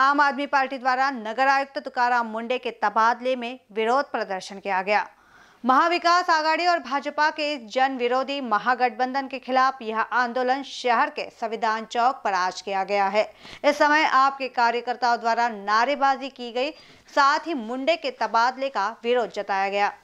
आम आदमी पार्टी द्वारा नगर आयुक्त तुकाराम मुंडे के तबादले में विरोध प्रदर्शन किया गया महाविकास आघाड़ी और भाजपा के जन विरोधी महागठबंधन के खिलाफ यह आंदोलन शहर के संविधान चौक पर आज किया गया है इस समय आपके कार्यकर्ताओं द्वारा नारेबाजी की गई साथ ही मुंडे के तबादले का विरोध जताया गया